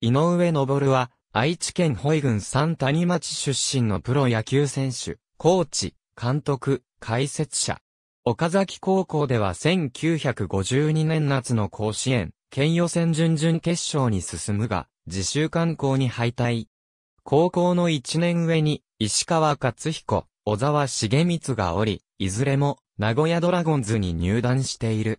井上昇は、愛知県保井郡三谷町出身のプロ野球選手、コーチ、監督、解説者。岡崎高校では1952年夏の甲子園、県予選準々決勝に進むが、自習観光に敗退。高校の1年上に、石川勝彦、小沢重光がおり、いずれも、名古屋ドラゴンズに入団している。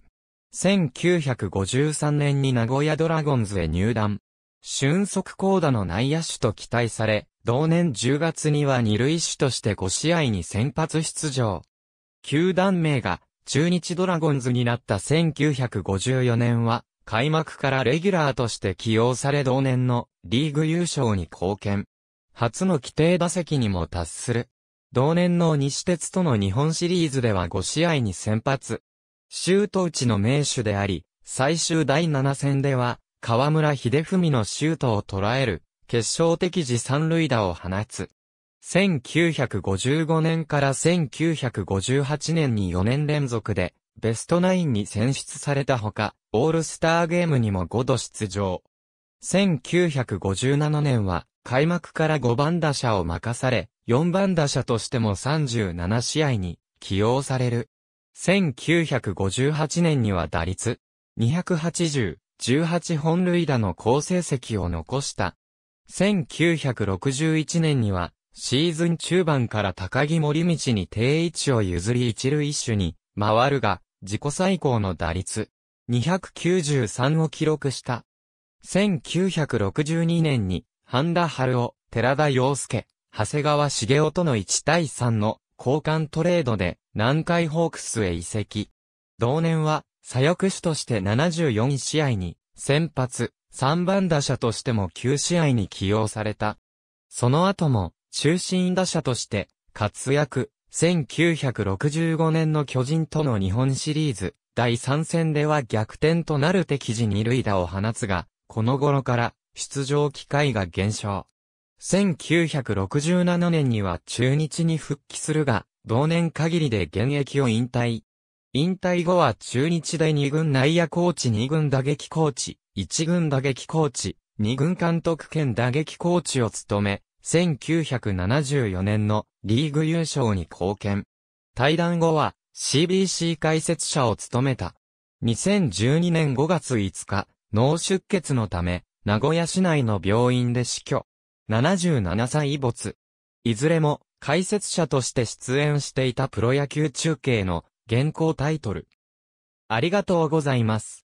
1953年に名古屋ドラゴンズへ入団。俊足高打の内野手と期待され、同年10月には二塁手として5試合に先発出場。球団名が中日ドラゴンズになった1954年は、開幕からレギュラーとして起用され同年のリーグ優勝に貢献。初の規定打席にも達する。同年の西鉄との日本シリーズでは5試合に先発。シュート打ちの名手であり、最終第7戦では河村秀文のシュートを捉える、決勝的時三塁打を放つ。1955年から1958年に4年連続で、ベストナインに選出されたほか、オールスターゲームにも5度出場。1957年は、開幕から5番打者を任され、4番打者としても37試合に起用される。1958年には打率280、18本塁打の好成績を残した。1961年には、シーズン中盤から高木森道に定位置を譲り一塁手に回るが、自己最高の打率293を記録した。1962年に、半田春夫、寺田洋介、長谷川茂雄との1対3の交換トレードで南海ホークスへ移籍。同年は左翼手として74試合に、先発、3番打者としても9試合に起用された。その後も、中心打者として、活躍、1965年の巨人との日本シリーズ、第3戦では逆転となる敵時二塁打を放つが、この頃から出場機会が減少。1967年には中日に復帰するが、同年限りで現役を引退。引退後は中日で2軍内野コーチ2軍打撃コーチ、1軍打撃コーチ、2軍監督兼打撃コーチを務め、1974年のリーグ優勝に貢献。対談後は CBC 解説者を務めた。2012年5月5日、脳出血のため、名古屋市内の病院で死去。77歳没。いずれも解説者として出演していたプロ野球中継の現行タイトル。ありがとうございます。